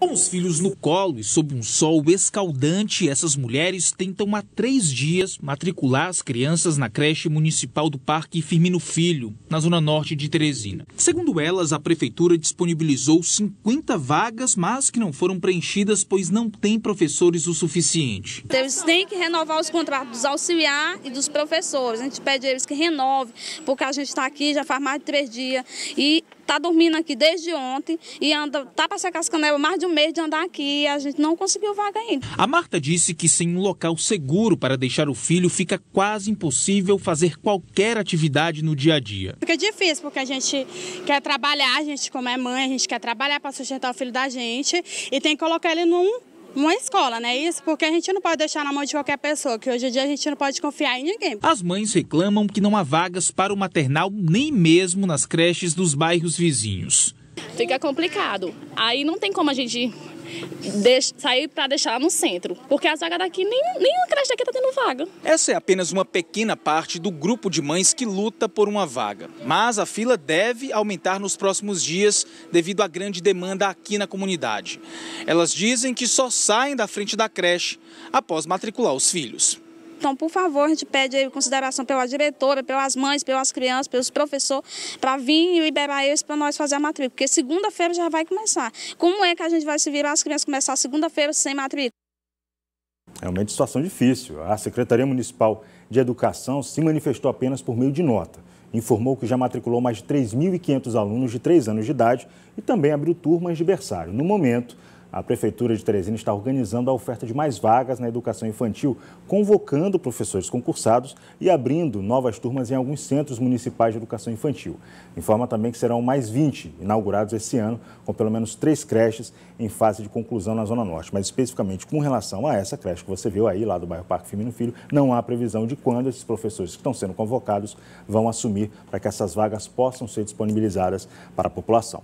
Com os filhos no colo e sob um sol escaldante, essas mulheres tentam há três dias matricular as crianças na creche municipal do Parque Firmino Filho, na zona norte de Teresina. Segundo elas, a prefeitura disponibilizou 50 vagas, mas que não foram preenchidas pois não tem professores o suficiente. Então, eles têm que renovar os contratos dos auxiliar e dos professores. A gente pede a eles que renovem, porque a gente está aqui já faz mais de três dias e está dormindo aqui desde ontem e anda, tá para secar as canelas mais de um mês de andar aqui e a gente não conseguiu vaga ainda. A Marta disse que sem um local seguro para deixar o filho fica quase impossível fazer qualquer atividade no dia a dia. Fica difícil porque a gente quer trabalhar, a gente como é mãe, a gente quer trabalhar para sustentar o filho da gente e tem que colocar ele num uma escola, né? Isso porque a gente não pode deixar na mão de qualquer pessoa, que hoje em dia a gente não pode confiar em ninguém. As mães reclamam que não há vagas para o maternal nem mesmo nas creches dos bairros vizinhos. Fica complicado. Aí não tem como a gente Deix, sair para deixar lá no centro, porque a vagas daqui, nem, a creche daqui está tendo vaga. Essa é apenas uma pequena parte do grupo de mães que luta por uma vaga, mas a fila deve aumentar nos próximos dias devido à grande demanda aqui na comunidade. Elas dizem que só saem da frente da creche após matricular os filhos. Então, por favor, a gente pede aí consideração pela diretora, pelas mães, pelas crianças, pelos professores, para vir e liberar eles para nós fazer a matrícula, porque segunda-feira já vai começar. Como é que a gente vai se virar as crianças começar segunda-feira sem matrícula? Realmente é situação difícil. A Secretaria Municipal de Educação se manifestou apenas por meio de nota. Informou que já matriculou mais de 3.500 alunos de 3 anos de idade e também abriu turmas de berçário. No momento, a Prefeitura de Teresina está organizando a oferta de mais vagas na educação infantil, convocando professores concursados e abrindo novas turmas em alguns centros municipais de educação infantil. Informa também que serão mais 20 inaugurados esse ano, com pelo menos três creches em fase de conclusão na Zona Norte. Mas especificamente com relação a essa creche que você viu aí, lá do bairro Parque Firmino Filho, não há previsão de quando esses professores que estão sendo convocados vão assumir para que essas vagas possam ser disponibilizadas para a população.